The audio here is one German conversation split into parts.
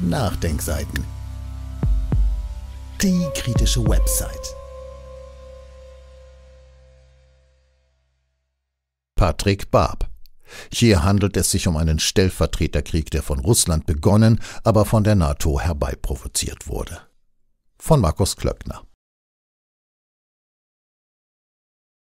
Nachdenkseiten. Die kritische Website. Patrick Barb. Hier handelt es sich um einen Stellvertreterkrieg, der von Russland begonnen, aber von der NATO herbeiprovoziert wurde. Von Markus Klöckner.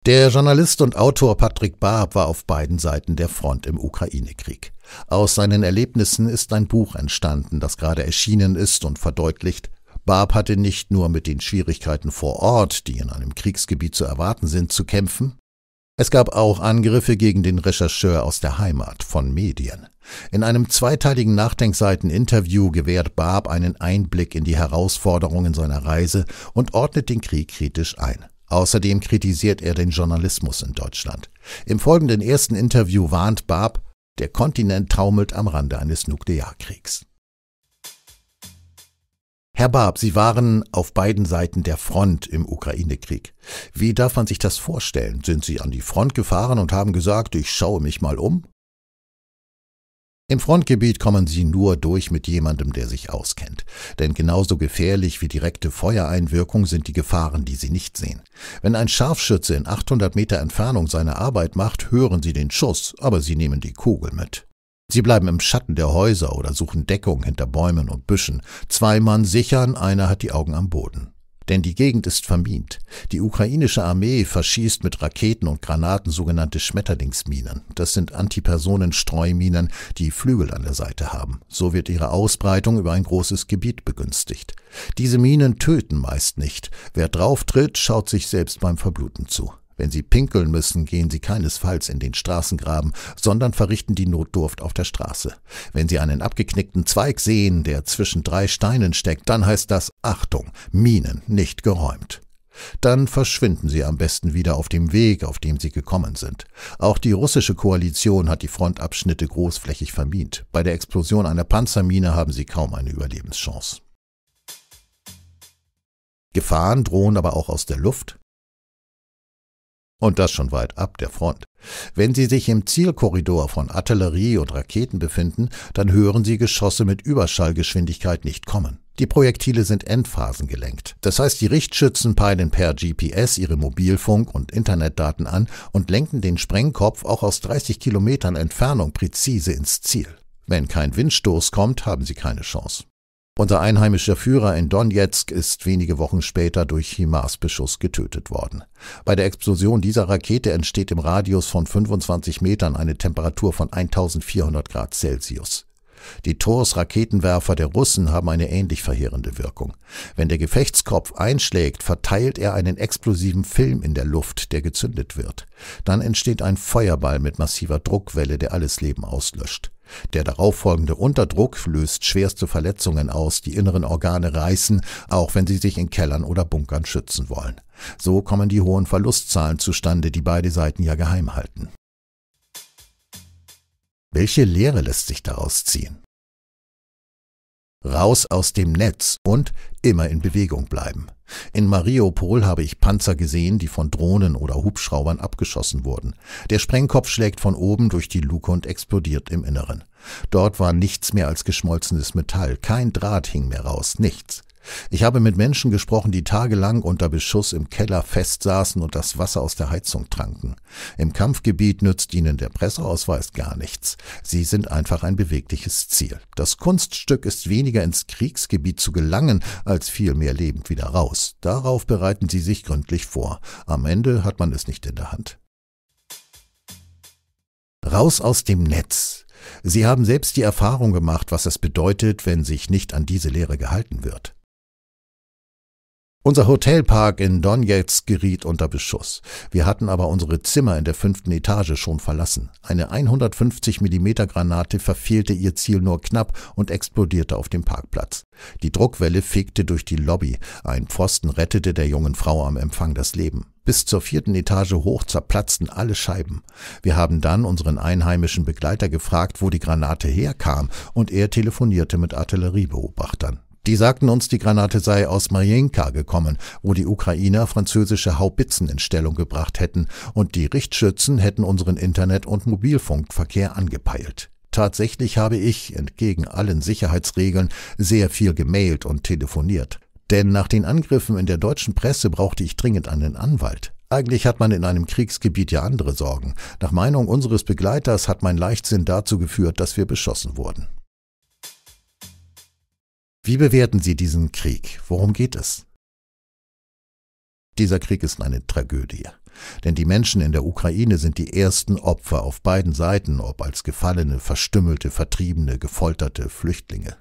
Der Journalist und Autor Patrick Barb war auf beiden Seiten der Front im Ukraine-Krieg. Aus seinen Erlebnissen ist ein Buch entstanden, das gerade erschienen ist und verdeutlicht, Barb hatte nicht nur mit den Schwierigkeiten vor Ort, die in einem Kriegsgebiet zu erwarten sind, zu kämpfen, es gab auch Angriffe gegen den Rechercheur aus der Heimat von Medien. In einem zweiteiligen Nachdenkseiten-Interview gewährt Barb einen Einblick in die Herausforderungen seiner Reise und ordnet den Krieg kritisch ein. Außerdem kritisiert er den Journalismus in Deutschland. Im folgenden ersten Interview warnt Barb, der Kontinent taumelt am Rande eines Nuklearkriegs. Herr Barb, Sie waren auf beiden Seiten der Front im Ukraine-Krieg. Wie darf man sich das vorstellen? Sind Sie an die Front gefahren und haben gesagt, ich schaue mich mal um? Im Frontgebiet kommen sie nur durch mit jemandem, der sich auskennt. Denn genauso gefährlich wie direkte Feuereinwirkung sind die Gefahren, die sie nicht sehen. Wenn ein Scharfschütze in 800 Meter Entfernung seine Arbeit macht, hören sie den Schuss, aber sie nehmen die Kugel mit. Sie bleiben im Schatten der Häuser oder suchen Deckung hinter Bäumen und Büschen. Zwei Mann sichern, einer hat die Augen am Boden. Denn die Gegend ist vermint. Die ukrainische Armee verschießt mit Raketen und Granaten sogenannte Schmetterlingsminen. Das sind Antipersonenstreuminen, die Flügel an der Seite haben. So wird ihre Ausbreitung über ein großes Gebiet begünstigt. Diese Minen töten meist nicht. Wer drauftritt, schaut sich selbst beim Verbluten zu. Wenn sie pinkeln müssen, gehen sie keinesfalls in den Straßengraben, sondern verrichten die Notdurft auf der Straße. Wenn sie einen abgeknickten Zweig sehen, der zwischen drei Steinen steckt, dann heißt das Achtung, Minen nicht geräumt. Dann verschwinden sie am besten wieder auf dem Weg, auf dem sie gekommen sind. Auch die russische Koalition hat die Frontabschnitte großflächig vermint. Bei der Explosion einer Panzermine haben sie kaum eine Überlebenschance. Gefahren drohen aber auch aus der Luft, und das schon weit ab der Front. Wenn Sie sich im Zielkorridor von Artillerie und Raketen befinden, dann hören Sie Geschosse mit Überschallgeschwindigkeit nicht kommen. Die Projektile sind endphasengelenkt. Das heißt, die Richtschützen peilen per GPS ihre Mobilfunk- und Internetdaten an und lenken den Sprengkopf auch aus 30 Kilometern Entfernung präzise ins Ziel. Wenn kein Windstoß kommt, haben sie keine Chance. Unser einheimischer Führer in Donetsk ist wenige Wochen später durch HIMARS-Beschuss getötet worden. Bei der Explosion dieser Rakete entsteht im Radius von 25 Metern eine Temperatur von 1400 Grad Celsius. Die Tors-Raketenwerfer der Russen haben eine ähnlich verheerende Wirkung. Wenn der Gefechtskopf einschlägt, verteilt er einen explosiven Film in der Luft, der gezündet wird. Dann entsteht ein Feuerball mit massiver Druckwelle, der alles Leben auslöscht. Der darauffolgende Unterdruck löst schwerste Verletzungen aus, die inneren Organe reißen, auch wenn sie sich in Kellern oder Bunkern schützen wollen. So kommen die hohen Verlustzahlen zustande, die beide Seiten ja geheim halten. Welche Lehre lässt sich daraus ziehen? Raus aus dem Netz und immer in Bewegung bleiben. In Mariupol habe ich Panzer gesehen, die von Drohnen oder Hubschraubern abgeschossen wurden. Der Sprengkopf schlägt von oben durch die Luke und explodiert im Inneren. Dort war nichts mehr als geschmolzenes Metall, kein Draht hing mehr raus, nichts. Ich habe mit Menschen gesprochen, die tagelang unter Beschuss im Keller festsaßen und das Wasser aus der Heizung tranken. Im Kampfgebiet nützt ihnen der Presseausweis gar nichts. Sie sind einfach ein bewegliches Ziel. Das Kunststück ist weniger ins Kriegsgebiet zu gelangen, als vielmehr lebend wieder raus. Darauf bereiten sie sich gründlich vor. Am Ende hat man es nicht in der Hand. Raus aus dem Netz. Sie haben selbst die Erfahrung gemacht, was es bedeutet, wenn sich nicht an diese Lehre gehalten wird. Unser Hotelpark in Donetsk geriet unter Beschuss. Wir hatten aber unsere Zimmer in der fünften Etage schon verlassen. Eine 150 mm Granate verfehlte ihr Ziel nur knapp und explodierte auf dem Parkplatz. Die Druckwelle fegte durch die Lobby. Ein Pfosten rettete der jungen Frau am Empfang das Leben. Bis zur vierten Etage hoch zerplatzten alle Scheiben. Wir haben dann unseren einheimischen Begleiter gefragt, wo die Granate herkam, und er telefonierte mit Artilleriebeobachtern. Die sagten uns, die Granate sei aus Marienka gekommen, wo die Ukrainer französische Haubitzen in Stellung gebracht hätten und die Richtschützen hätten unseren Internet- und Mobilfunkverkehr angepeilt. Tatsächlich habe ich, entgegen allen Sicherheitsregeln, sehr viel gemailt und telefoniert. Denn nach den Angriffen in der deutschen Presse brauchte ich dringend einen Anwalt. Eigentlich hat man in einem Kriegsgebiet ja andere Sorgen. Nach Meinung unseres Begleiters hat mein Leichtsinn dazu geführt, dass wir beschossen wurden. Wie bewerten Sie diesen Krieg? Worum geht es? Dieser Krieg ist eine Tragödie. Denn die Menschen in der Ukraine sind die ersten Opfer auf beiden Seiten, ob als Gefallene, Verstümmelte, Vertriebene, Gefolterte, Flüchtlinge.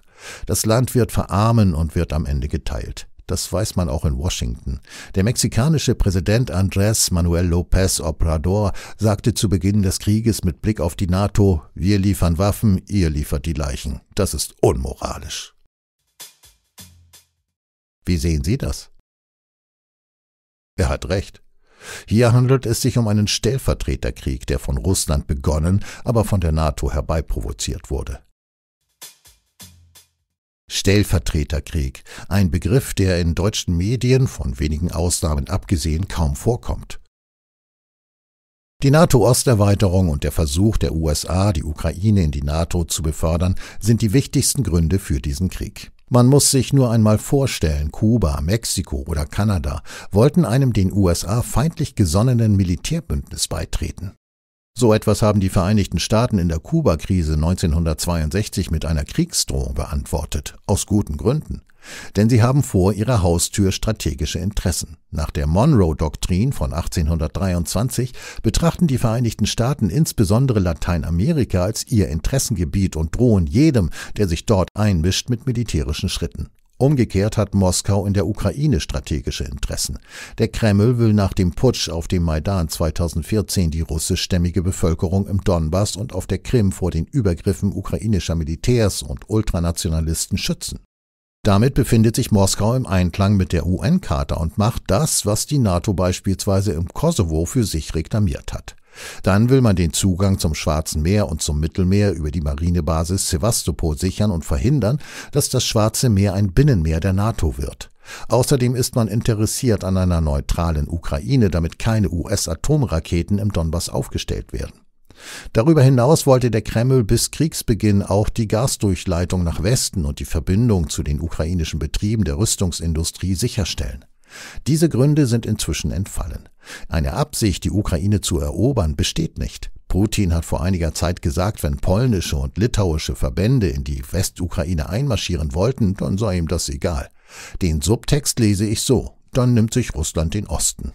Das Land wird verarmen und wird am Ende geteilt. Das weiß man auch in Washington. Der mexikanische Präsident Andrés Manuel López Obrador sagte zu Beginn des Krieges mit Blick auf die NATO, wir liefern Waffen, ihr liefert die Leichen. Das ist unmoralisch. Wie sehen Sie das? Er hat recht. Hier handelt es sich um einen Stellvertreterkrieg, der von Russland begonnen, aber von der NATO herbeiprovoziert wurde. Stellvertreterkrieg, ein Begriff, der in deutschen Medien, von wenigen Ausnahmen abgesehen, kaum vorkommt. Die NATO-Osterweiterung und der Versuch der USA, die Ukraine in die NATO zu befördern, sind die wichtigsten Gründe für diesen Krieg. Man muss sich nur einmal vorstellen, Kuba, Mexiko oder Kanada wollten einem den USA feindlich gesonnenen Militärbündnis beitreten. So etwas haben die Vereinigten Staaten in der Kuba-Krise 1962 mit einer Kriegsdrohung beantwortet, aus guten Gründen. Denn sie haben vor ihrer Haustür strategische Interessen. Nach der Monroe-Doktrin von 1823 betrachten die Vereinigten Staaten insbesondere Lateinamerika als ihr Interessengebiet und drohen jedem, der sich dort einmischt, mit militärischen Schritten. Umgekehrt hat Moskau in der Ukraine strategische Interessen. Der Kreml will nach dem Putsch auf dem Maidan 2014 die russischstämmige Bevölkerung im Donbass und auf der Krim vor den Übergriffen ukrainischer Militärs und Ultranationalisten schützen. Damit befindet sich Moskau im Einklang mit der UN-Charta und macht das, was die NATO beispielsweise im Kosovo für sich reklamiert hat. Dann will man den Zugang zum Schwarzen Meer und zum Mittelmeer über die Marinebasis Sevastopol sichern und verhindern, dass das Schwarze Meer ein Binnenmeer der NATO wird. Außerdem ist man interessiert an einer neutralen Ukraine, damit keine US-Atomraketen im Donbass aufgestellt werden. Darüber hinaus wollte der Kreml bis Kriegsbeginn auch die Gasdurchleitung nach Westen und die Verbindung zu den ukrainischen Betrieben der Rüstungsindustrie sicherstellen. Diese Gründe sind inzwischen entfallen. Eine Absicht, die Ukraine zu erobern, besteht nicht. Putin hat vor einiger Zeit gesagt, wenn polnische und litauische Verbände in die Westukraine einmarschieren wollten, dann sei ihm das egal. Den Subtext lese ich so, dann nimmt sich Russland den Osten.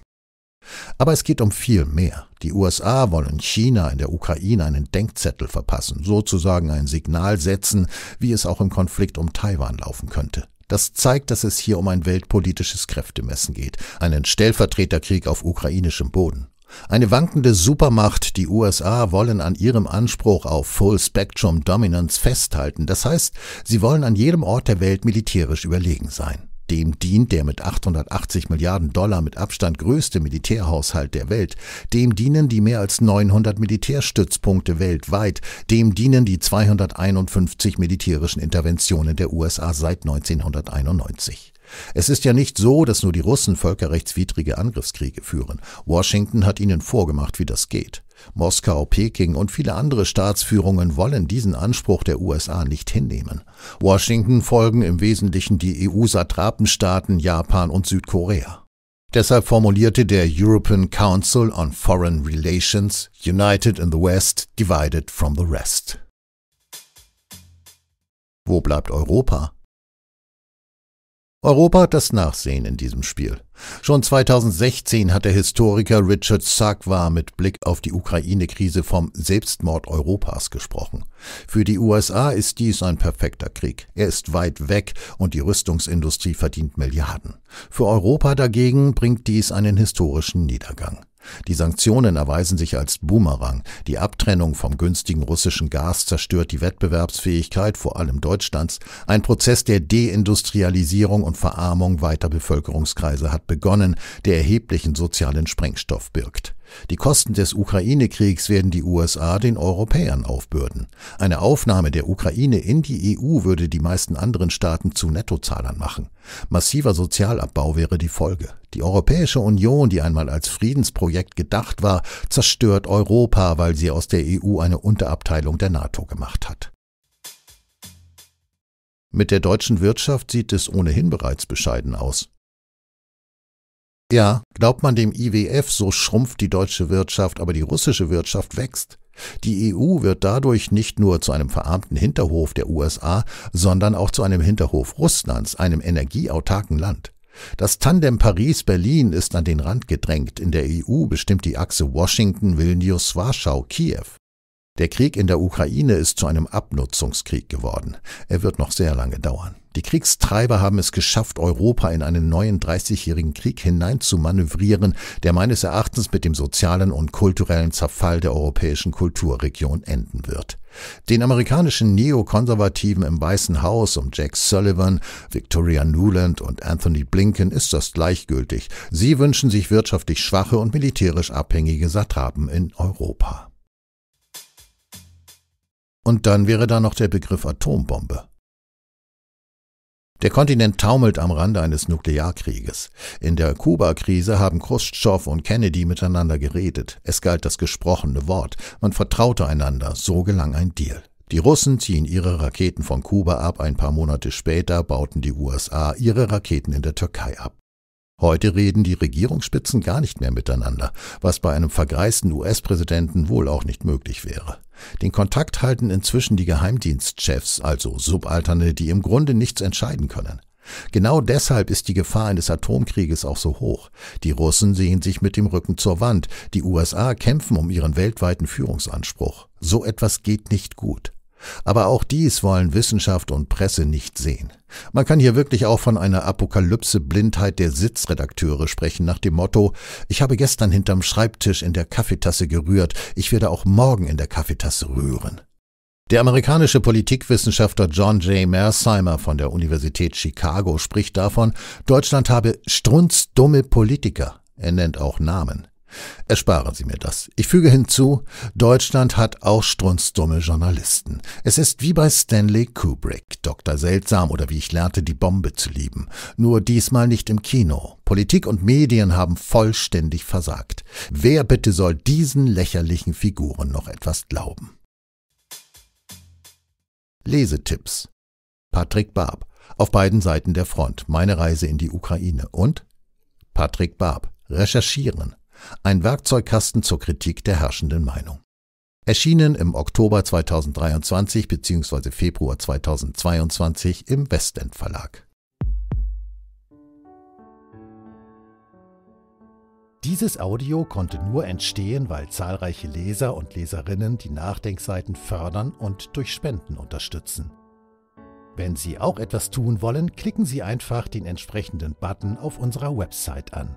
Aber es geht um viel mehr. Die USA wollen China in der Ukraine einen Denkzettel verpassen, sozusagen ein Signal setzen, wie es auch im Konflikt um Taiwan laufen könnte. Das zeigt, dass es hier um ein weltpolitisches Kräftemessen geht, einen Stellvertreterkrieg auf ukrainischem Boden. Eine wankende Supermacht, die USA, wollen an ihrem Anspruch auf Full Spectrum Dominance festhalten. Das heißt, sie wollen an jedem Ort der Welt militärisch überlegen sein. Dem dient der mit 880 Milliarden Dollar mit Abstand größte Militärhaushalt der Welt. Dem dienen die mehr als 900 Militärstützpunkte weltweit. Dem dienen die 251 militärischen Interventionen der USA seit 1991. Es ist ja nicht so, dass nur die Russen völkerrechtswidrige Angriffskriege führen. Washington hat ihnen vorgemacht, wie das geht. Moskau, Peking und viele andere Staatsführungen wollen diesen Anspruch der USA nicht hinnehmen. Washington folgen im Wesentlichen die EU-Satrapenstaaten Japan und Südkorea. Deshalb formulierte der European Council on Foreign Relations United in the West, divided from the rest. Wo bleibt Europa? Europa hat das Nachsehen in diesem Spiel. Schon 2016 hat der Historiker Richard Sakwa mit Blick auf die Ukraine-Krise vom Selbstmord Europas gesprochen. Für die USA ist dies ein perfekter Krieg. Er ist weit weg und die Rüstungsindustrie verdient Milliarden. Für Europa dagegen bringt dies einen historischen Niedergang. Die Sanktionen erweisen sich als Boomerang. Die Abtrennung vom günstigen russischen Gas zerstört die Wettbewerbsfähigkeit vor allem Deutschlands. Ein Prozess der Deindustrialisierung und Verarmung weiter Bevölkerungskreise hat begonnen, der erheblichen sozialen Sprengstoff birgt. Die Kosten des Ukraine-Kriegs werden die USA den Europäern aufbürden. Eine Aufnahme der Ukraine in die EU würde die meisten anderen Staaten zu Nettozahlern machen. Massiver Sozialabbau wäre die Folge. Die Europäische Union, die einmal als Friedensprojekt gedacht war, zerstört Europa, weil sie aus der EU eine Unterabteilung der NATO gemacht hat. Mit der deutschen Wirtschaft sieht es ohnehin bereits bescheiden aus. Ja, glaubt man dem IWF, so schrumpft die deutsche Wirtschaft, aber die russische Wirtschaft wächst. Die EU wird dadurch nicht nur zu einem verarmten Hinterhof der USA, sondern auch zu einem Hinterhof Russlands, einem energieautarken Land. Das Tandem Paris-Berlin ist an den Rand gedrängt. In der EU bestimmt die Achse Washington, Vilnius, Warschau, Kiew. Der Krieg in der Ukraine ist zu einem Abnutzungskrieg geworden. Er wird noch sehr lange dauern. Die Kriegstreiber haben es geschafft, Europa in einen neuen 30-jährigen Krieg hineinzumanövrieren, der meines Erachtens mit dem sozialen und kulturellen Zerfall der europäischen Kulturregion enden wird. Den amerikanischen Neokonservativen im Weißen Haus um Jack Sullivan, Victoria Nuland und Anthony Blinken ist das gleichgültig. Sie wünschen sich wirtschaftlich schwache und militärisch abhängige Satrapen in Europa. Und dann wäre da noch der Begriff Atombombe. Der Kontinent taumelt am Rande eines Nuklearkrieges. In der Kuba-Krise haben Khrushchev und Kennedy miteinander geredet. Es galt das gesprochene Wort. Man vertraute einander. So gelang ein Deal. Die Russen ziehen ihre Raketen von Kuba ab, ein paar Monate später bauten die USA ihre Raketen in der Türkei ab. Heute reden die Regierungsspitzen gar nicht mehr miteinander, was bei einem vergreisten US-Präsidenten wohl auch nicht möglich wäre. Den Kontakt halten inzwischen die Geheimdienstchefs, also Subalterne, die im Grunde nichts entscheiden können. Genau deshalb ist die Gefahr eines Atomkrieges auch so hoch. Die Russen sehen sich mit dem Rücken zur Wand, die USA kämpfen um ihren weltweiten Führungsanspruch. So etwas geht nicht gut. Aber auch dies wollen Wissenschaft und Presse nicht sehen. Man kann hier wirklich auch von einer Apokalypse-Blindheit der Sitzredakteure sprechen, nach dem Motto, ich habe gestern hinterm Schreibtisch in der Kaffeetasse gerührt, ich werde auch morgen in der Kaffeetasse rühren. Der amerikanische Politikwissenschaftler John J. Mersheimer von der Universität Chicago spricht davon, Deutschland habe strunzdumme Politiker. Er nennt auch Namen. Ersparen Sie mir das. Ich füge hinzu, Deutschland hat auch strunzdumme Journalisten. Es ist wie bei Stanley Kubrick, Dr. Seltsam oder wie ich lernte, die Bombe zu lieben. Nur diesmal nicht im Kino. Politik und Medien haben vollständig versagt. Wer bitte soll diesen lächerlichen Figuren noch etwas glauben? Lesetipps. Patrick Barb. Auf beiden Seiten der Front. Meine Reise in die Ukraine. Und Patrick Barb. Recherchieren. Ein Werkzeugkasten zur Kritik der herrschenden Meinung. Erschienen im Oktober 2023 bzw. Februar 2022 im Westend Verlag. Dieses Audio konnte nur entstehen, weil zahlreiche Leser und Leserinnen die Nachdenkseiten fördern und durch Spenden unterstützen. Wenn Sie auch etwas tun wollen, klicken Sie einfach den entsprechenden Button auf unserer Website an.